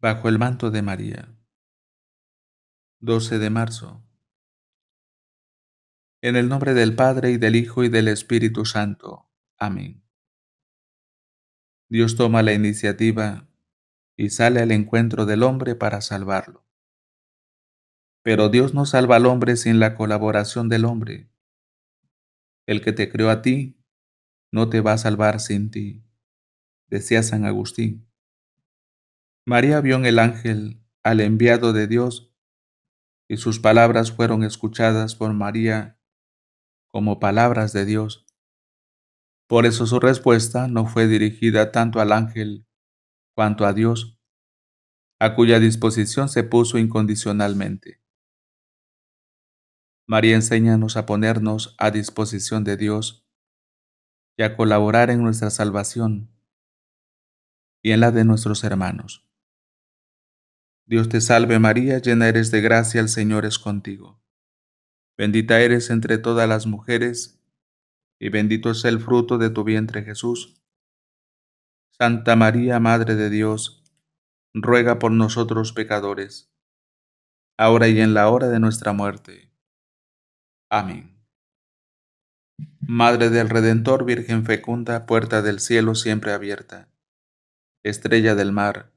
bajo el manto de María. 12 de marzo. En el nombre del Padre y del Hijo y del Espíritu Santo. Amén. Dios toma la iniciativa y sale al encuentro del hombre para salvarlo. Pero Dios no salva al hombre sin la colaboración del hombre. El que te creó a ti no te va a salvar sin ti, decía San Agustín. María vio en el ángel al enviado de Dios y sus palabras fueron escuchadas por María como palabras de Dios. Por eso su respuesta no fue dirigida tanto al ángel cuanto a Dios, a cuya disposición se puso incondicionalmente. María, enséñanos a ponernos a disposición de Dios y a colaborar en nuestra salvación y en la de nuestros hermanos. Dios te salve María, llena eres de gracia, el Señor es contigo. Bendita eres entre todas las mujeres, y bendito es el fruto de tu vientre Jesús. Santa María, Madre de Dios, ruega por nosotros pecadores, ahora y en la hora de nuestra muerte. Amén. Madre del Redentor, Virgen fecunda, puerta del cielo siempre abierta, estrella del mar,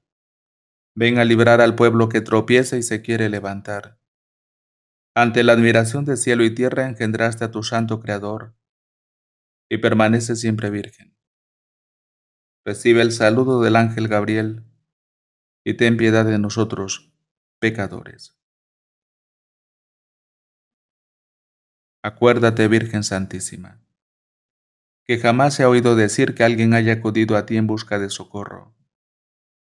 Ven a librar al pueblo que tropieza y se quiere levantar. Ante la admiración de cielo y tierra engendraste a tu santo Creador, y permanece siempre virgen. Recibe el saludo del ángel Gabriel, y ten piedad de nosotros, pecadores. Acuérdate, Virgen Santísima, que jamás se ha oído decir que alguien haya acudido a ti en busca de socorro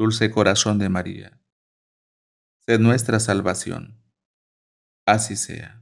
Dulce corazón de María, sed nuestra salvación. Así sea.